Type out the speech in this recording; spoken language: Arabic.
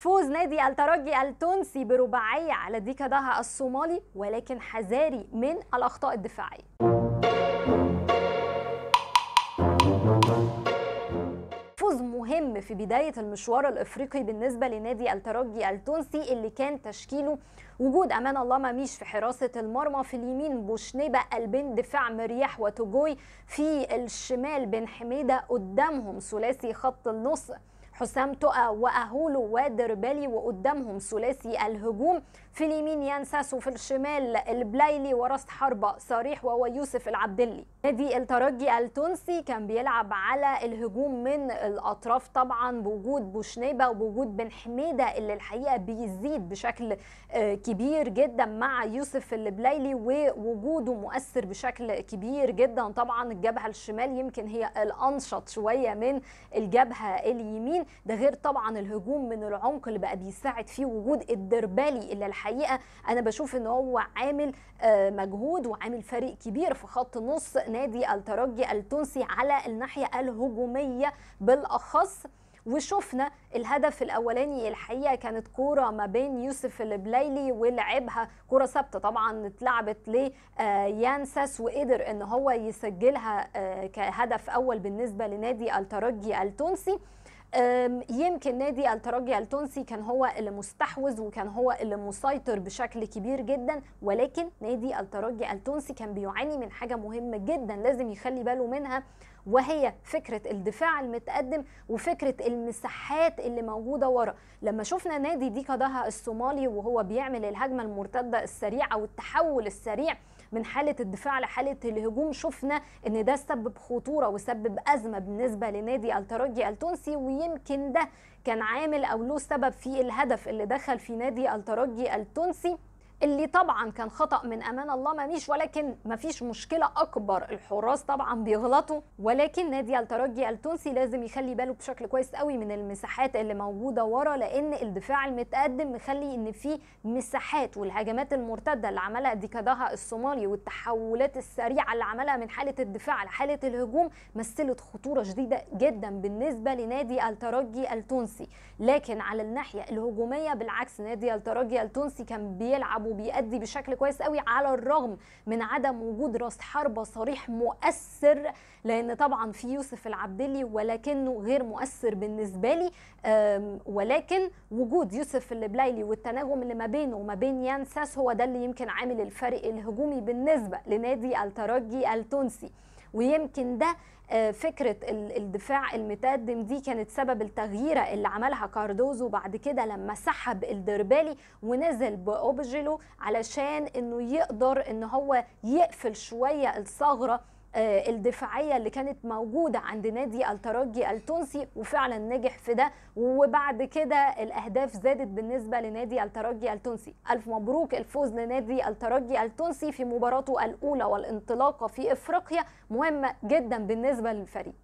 فوز نادي الترجي التونسي برباعية على ديكا ضها الصومالي ولكن حذاري من الأخطاء الدفاعية فوز مهم في بداية المشوار الإفريقي بالنسبة لنادي الترجي التونسي اللي كان تشكيله وجود أمان الله ماميش في حراسة المرمى في اليمين بوشنبة البين دفاع مرياح وتوجوي في الشمال بن حميدة قدامهم ثلاثي خط النص حسام تقى وأهولو ودربالي وقدامهم ثلاثي الهجوم في اليمين ينساس وفي الشمال البلايلي وراس حربة صريح وهو يوسف العبدلي نادي الترجي التونسي كان بيلعب على الهجوم من الأطراف طبعا بوجود بوشنيبة وبوجود بن حميدة اللي الحقيقة بيزيد بشكل آه، كبير جدا مع يوسف البلايلي ووجوده مؤثر بشكل كبير جدا طبعا الجبهة الشمال يمكن هي الأنشط شوية من الجبهة اليمين ده غير طبعا الهجوم من العمق اللي بقى بيساعد فيه وجود الدربالي اللي الحقيقه انا بشوف ان هو عامل آه، مجهود وعامل فريق كبير في خط نص نادي الترجي التونسي على الناحيه الهجوميه بالاخص وشفنا الهدف الاولاني الحقيقه كانت كوره ما بين يوسف البليلي ولعبها كوره ثابته طبعا اتلعبت ليانساس آه، وقدر ان هو يسجلها آه، كهدف اول بالنسبه لنادي الترجي التونسي يمكن نادي الترجي التونسي كان هو اللي مستحوذ وكان هو اللي مسيطر بشكل كبير جدا ولكن نادي الترجي التونسي كان بيعاني من حاجه مهمه جدا لازم يخلي باله منها وهي فكره الدفاع المتقدم وفكره المساحات اللي موجوده ورا لما شفنا نادي ديكا ده الصومالي وهو بيعمل الهجمه المرتده السريعه والتحول السريع من حاله الدفاع لحاله الهجوم شفنا ان ده سبب خطوره وسبب ازمه بالنسبه لنادي الترجي التونسي ويمكن ده كان عامل او له سبب في الهدف اللي دخل في نادي الترجي التونسي اللي طبعا كان خطا من امان الله ماميش ولكن مفيش مشكله اكبر الحراس طبعا بيغلطوا ولكن نادي الترجي التونسي لازم يخلي باله بشكل كويس قوي من المساحات اللي موجوده ورا لان الدفاع المتقدم مخلي ان في مساحات والهجمات المرتده اللي عملها ديكاداها الصومالي والتحولات السريعه اللي عملها من حاله الدفاع لحاله الهجوم مثلت خطوره شديده جدا بالنسبه لنادي الترجي التونسي لكن على الناحيه الهجوميه بالعكس نادي الترجي التونسي كان بيلعب وبيأدي بشكل كويس قوي على الرغم من عدم وجود راس حربة صريح مؤثر لأن طبعا في يوسف العبدلي ولكنه غير مؤثر بالنسبة لي ولكن وجود يوسف البلايلي والتناغم اللي ما بينه وما بين يانساس هو ده اللي يمكن عامل الفرق الهجومي بالنسبة لنادي الترجي التونسي ويمكن ده آه، فكره الدفاع المتقدم دي كانت سبب التغييره اللي عملها كاردوزو بعد كده لما سحب الدربالي ونزل باوبجيلو علشان انه يقدر ان هو يقفل شويه الثغره آه، الدفاعيه اللي كانت موجوده عند نادي الترجي التونسي وفعلا نجح في ده وبعد كده الاهداف زادت بالنسبه لنادي الترجي التونسي الف مبروك الفوز لنادي الترجي التونسي في مباراته الاولى والانطلاقه في افريقيا مهمه جدا بالنسبه للفريق